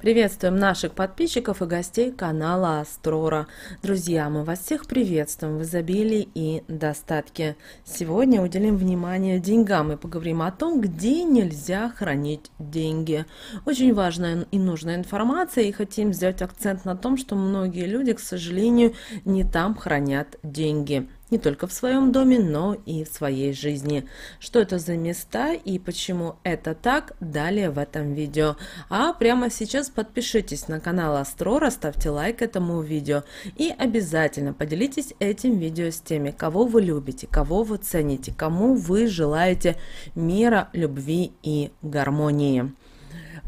Приветствуем наших подписчиков и гостей канала Астрора. Друзья, мы вас всех приветствуем в изобилии и достатке. Сегодня уделим внимание деньгам и поговорим о том, где нельзя хранить деньги. Очень важная и нужная информация и хотим сделать акцент на том, что многие люди, к сожалению, не там хранят деньги не только в своем доме, но и в своей жизни. Что это за места и почему это так, далее в этом видео. А прямо сейчас подпишитесь на канал Астрора, ставьте лайк этому видео и обязательно поделитесь этим видео с теми, кого вы любите, кого вы цените, кому вы желаете мира, любви и гармонии.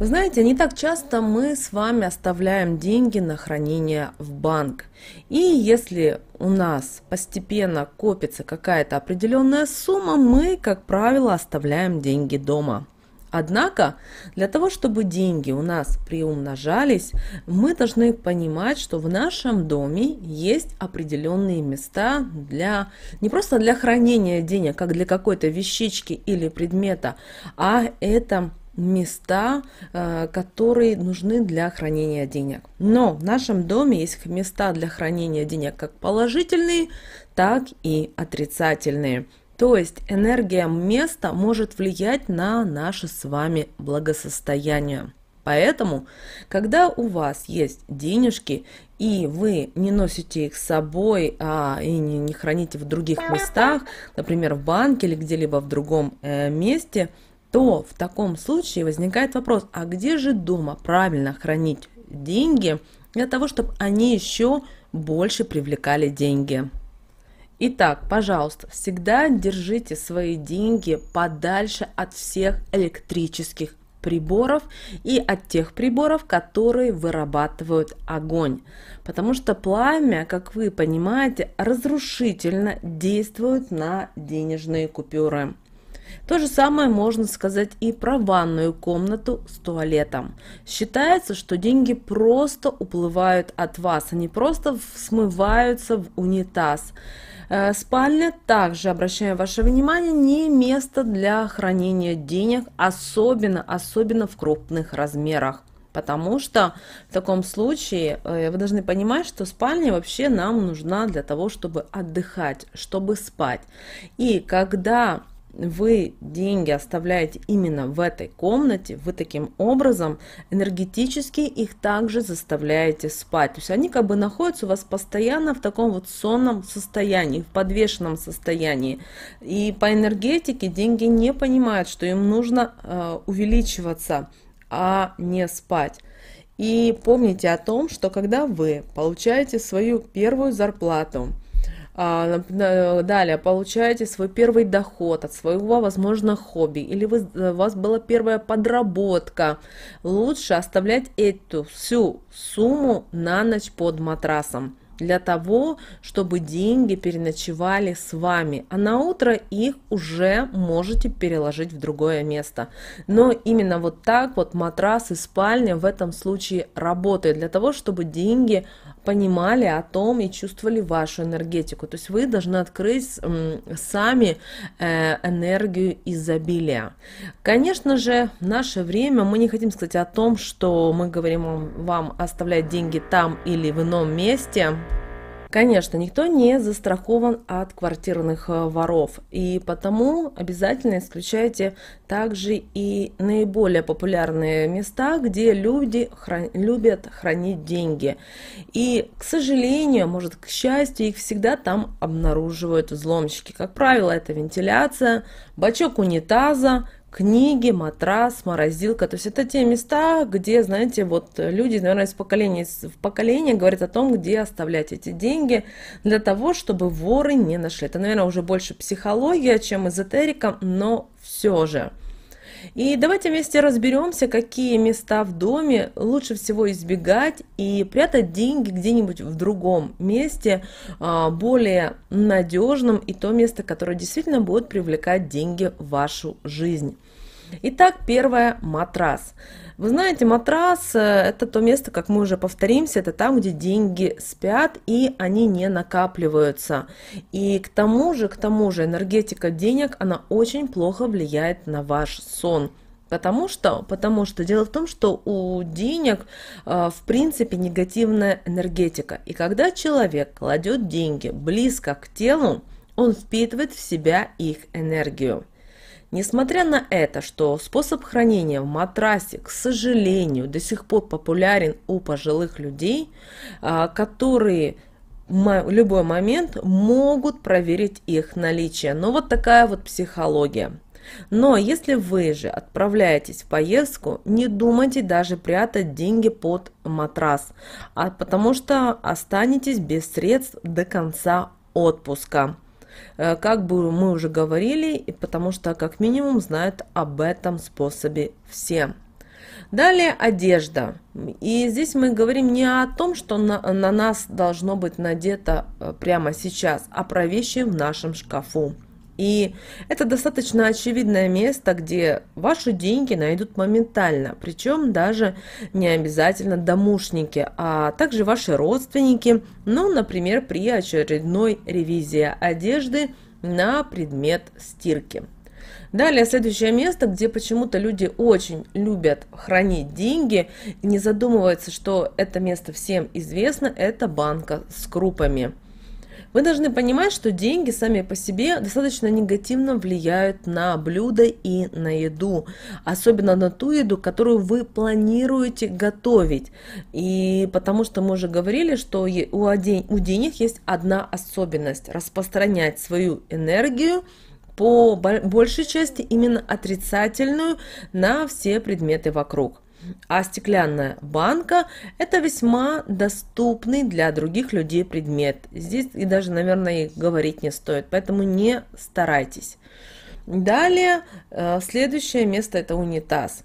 Вы знаете, не так часто мы с вами оставляем деньги на хранение в банк. И если у нас постепенно копится какая-то определенная сумма, мы, как правило, оставляем деньги дома. Однако, для того, чтобы деньги у нас приумножались, мы должны понимать, что в нашем доме есть определенные места для не просто для хранения денег, как для какой-то вещички или предмета, а это места, э, которые нужны для хранения денег. Но в нашем доме есть места для хранения денег как положительные, так и отрицательные. То есть энергия места может влиять на наше с вами благосостояние. Поэтому, когда у вас есть денежки и вы не носите их с собой а, и не, не храните в других местах, например, в банке или где-либо в другом э, месте, то в таком случае возникает вопрос, а где же дома правильно хранить деньги для того, чтобы они еще больше привлекали деньги. Итак, пожалуйста, всегда держите свои деньги подальше от всех электрических приборов и от тех приборов, которые вырабатывают огонь. Потому что пламя, как вы понимаете, разрушительно действует на денежные купюры. То же самое можно сказать и про ванную комнату с туалетом. Считается, что деньги просто уплывают от вас, они просто смываются в унитаз. Э, спальня также, обращаю ваше внимание, не место для хранения денег, особенно, особенно в крупных размерах. Потому что в таком случае э, вы должны понимать, что спальня вообще нам нужна для того, чтобы отдыхать, чтобы спать. И когда вы деньги оставляете именно в этой комнате, вы таким образом энергетически их также заставляете спать. То есть они как бы находятся у вас постоянно в таком вот сонном состоянии, в подвешенном состоянии. И по энергетике деньги не понимают, что им нужно э, увеличиваться, а не спать. И помните о том, что когда вы получаете свою первую зарплату, а, далее, получаете свой первый доход от своего, возможно, хобби, или вы, э, у вас была первая подработка. Лучше оставлять эту всю сумму на ночь под матрасом для того, чтобы деньги переночевали с вами, а на утро их уже можете переложить в другое место. Но именно вот так вот матрас и спальня в этом случае работает для того, чтобы деньги понимали о том и чувствовали вашу энергетику. То есть вы должны открыть сами э, энергию изобилия. Конечно же, в наше время мы не хотим сказать о том, что мы говорим вам оставлять деньги там или в ином месте. Конечно, никто не застрахован от квартирных э, воров, и потому обязательно исключайте также и наиболее популярные места, где люди хран... любят хранить деньги. И, к сожалению, может, к счастью, их всегда там обнаруживают взломщики. Как правило, это вентиляция, бачок унитаза, книги, матрас, морозилка. То есть это те места, где, знаете, вот люди, наверное, из поколения в поколение говорят о том, где оставлять эти деньги для того, чтобы воры не нашли. Это, наверное, уже больше психология, чем эзотерика, но все же. И давайте вместе разберемся, какие места в доме лучше всего избегать и прятать деньги где-нибудь в другом месте, а, более надежном и то место, которое действительно будет привлекать деньги в вашу жизнь. Итак, первое – матрас. Вы знаете, матрас э, – это то место, как мы уже повторимся, это там, где деньги спят и они не накапливаются. И к тому же, к тому же, энергетика денег, она очень плохо влияет на ваш сон. Потому что, потому что дело в том, что у денег, э, в принципе, негативная энергетика. И когда человек кладет деньги близко к телу, он впитывает в себя их энергию. Несмотря на это, что способ хранения в матрасе, к сожалению, до сих пор популярен у пожилых людей, а, которые в любой момент могут проверить их наличие. Но ну, вот такая вот психология. Но если вы же отправляетесь в поездку, не думайте даже прятать деньги под матрас, а потому что останетесь без средств до конца отпуска. Э, как бы мы уже говорили, потому что как минимум знают об этом способе все. Далее одежда. И здесь мы говорим не о том, что на, на нас должно быть надето э, прямо сейчас, а про вещи в нашем шкафу. И это достаточно очевидное место, где ваши деньги найдут моментально, причем даже не обязательно домушники, а также ваши родственники, ну, например, при очередной ревизии одежды на предмет стирки. Далее следующее место, где почему-то люди очень любят хранить деньги, не задумываются, что это место всем известно, это банка с крупами. Вы должны понимать, что деньги сами по себе достаточно негативно влияют на блюдо и на еду, особенно на ту еду, которую вы планируете готовить. И потому что мы уже говорили, что у денег есть одна особенность – распространять свою энергию по большей части именно отрицательную на все предметы вокруг. А стеклянная банка – это весьма доступный для других людей предмет. Здесь и даже, наверное, и говорить не стоит, поэтому не старайтесь. Далее, э, следующее место – это унитаз.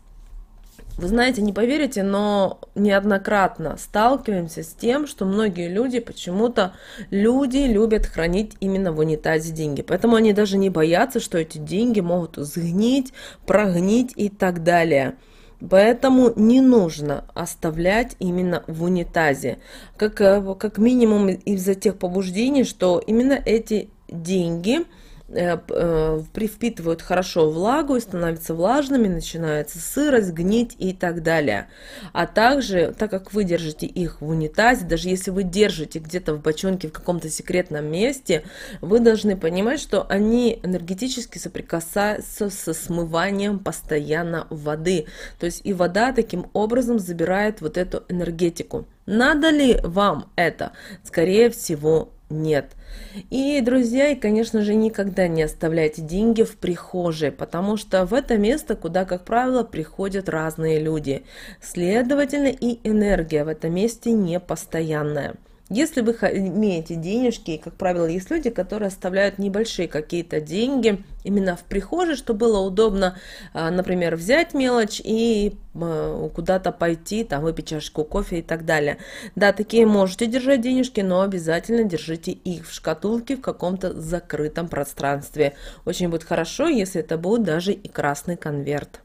Вы знаете, не поверите, но неоднократно сталкиваемся с тем, что многие люди, почему-то люди любят хранить именно в унитазе деньги. Поэтому они даже не боятся, что эти деньги могут сгнить, прогнить и так далее. Поэтому не нужно оставлять именно в унитазе. Как, э, как минимум из-за тех побуждений, что именно эти деньги – Э, э, впитывают хорошо влагу и становятся влажными, начинается сырость, гнить и так далее. А также, так как вы держите их в унитазе, даже если вы держите где-то в бочонке в каком-то секретном месте, вы должны понимать, что они энергетически соприкасаются со смыванием постоянно воды. То есть и вода таким образом забирает вот эту энергетику. Надо ли вам это? Скорее всего, нет. И, друзья, и, конечно же, никогда не оставляйте деньги в прихожей, потому что в это место, куда, как правило, приходят разные люди. Следовательно, и энергия в этом месте не постоянная. Если вы имеете денежки, и, как правило, есть люди, которые оставляют небольшие какие-то деньги именно в прихожей, чтобы было удобно, а, например, взять мелочь и а, куда-то пойти, там выпить чашку кофе и так далее. Да, такие можете держать денежки, но обязательно держите их в шкатулке в каком-то закрытом пространстве. Очень будет хорошо, если это будет даже и красный конверт.